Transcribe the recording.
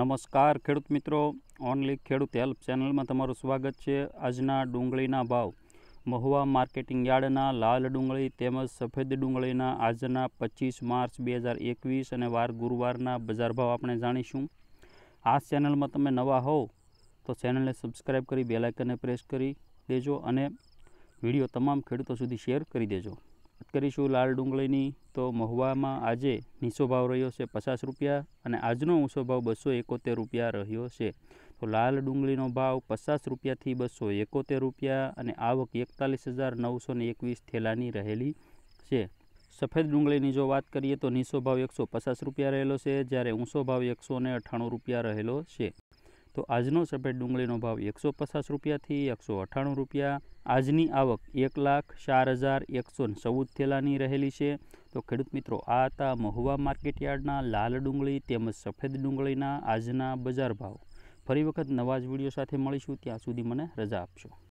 નમસ્કાર ખેડૂત મિત્રો ઓન્લી ખેડૂત હેલ્પ ચેનલ માં તમારું સ્વાગત છે આજના ડુંગળીના ભાવ મોહવા માર્કેટિંગ યાર્ડના લાલ ડુંગળી તેમજ સફેદ ડુંગળીના આજના 25 માર્ચ 2021 અને વાર ગુરુવારના બજાર ભાવ આપણે જાણીશું આ ચેનલ માં તમે નવા હો તો ચેનલ ને સબસ્ક્રાઇબ કરી બેલ આઇકન ને પ્રેસ કરી દેજો અને વિડિયો તમામ ખેડૂતો સુધી શેર કરી દેજો કરીશું લાલ ડુંગળીની તો મહુવામાં આજે નીચો ભાવ રહ્યો છે પચાસ રૂપિયા અને આજનો ઊંચો ભાવ બસો એકોતેર રૂપિયા રહ્યો છે તો લાલ ડુંગળીનો ભાવ પચાસ રૂપિયાથી બસો એકોતેર રૂપિયા અને આવક એકતાલીસ હજાર નવસો ને એકવીસ થેલાની રહેલી છે સફેદ ડુંગળીની જો વાત કરીએ તો નીચો ભાવ એકસો પચાસ રૂપિયા રહેલો છે જ્યારે ઊંચો ભાવ એકસો અઠ્ઠાણું રૂપિયા રહેલો છે તો આજનો સફેદ ડુંગળીનો ભાવ એકસો પચાસ રૂપિયાથી એકસો અઠ્ઠાણું રૂપિયા આજની આવક એક લાખ ચાર હજાર એકસો ચૌદ થેલાની રહેલી છે તો ખેડૂત મિત્રો આ હતા મહુવા માર્કેટયાર્ડના લાલ ડુંગળી તેમજ સફેદ ડુંગળીના આજના બજાર ભાવ ફરી વખત નવા જ વિડીયો સાથે મળીશું ત્યાં સુધી મને રજા આપશો